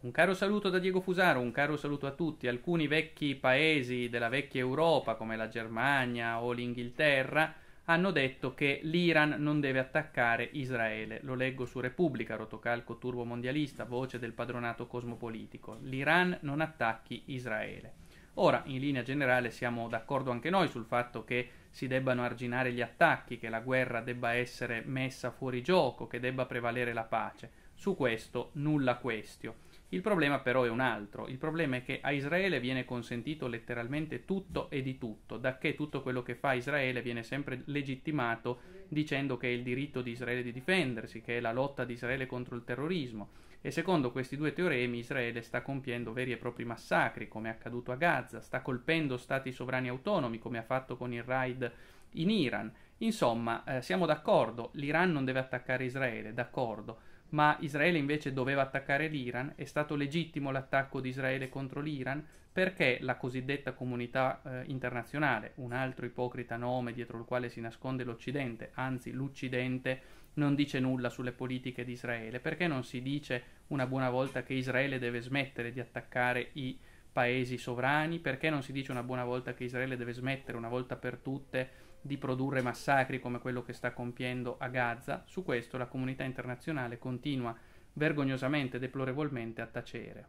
Un caro saluto da Diego Fusaro, un caro saluto a tutti. Alcuni vecchi paesi della vecchia Europa, come la Germania o l'Inghilterra, hanno detto che l'Iran non deve attaccare Israele. Lo leggo su Repubblica, rotocalco turbo mondialista, voce del padronato cosmopolitico. L'Iran non attacchi Israele. Ora, in linea generale, siamo d'accordo anche noi sul fatto che si debbano arginare gli attacchi, che la guerra debba essere messa fuori gioco, che debba prevalere la pace. Su questo nulla questio. Il problema però è un altro, il problema è che a Israele viene consentito letteralmente tutto e di tutto, da che tutto quello che fa Israele viene sempre legittimato dicendo che è il diritto di Israele di difendersi, che è la lotta di Israele contro il terrorismo e secondo questi due teoremi Israele sta compiendo veri e propri massacri, come è accaduto a Gaza, sta colpendo stati sovrani autonomi, come ha fatto con il raid in Iran. Insomma, eh, siamo d'accordo, l'Iran non deve attaccare Israele, d'accordo ma Israele invece doveva attaccare l'Iran, è stato legittimo l'attacco di Israele contro l'Iran perché la cosiddetta comunità eh, internazionale, un altro ipocrita nome dietro il quale si nasconde l'Occidente, anzi l'Occidente non dice nulla sulle politiche di Israele, perché non si dice una buona volta che Israele deve smettere di attaccare i paesi sovrani, perché non si dice una buona volta che Israele deve smettere una volta per tutte di produrre massacri come quello che sta compiendo a Gaza? Su questo la comunità internazionale continua vergognosamente e deplorevolmente a tacere.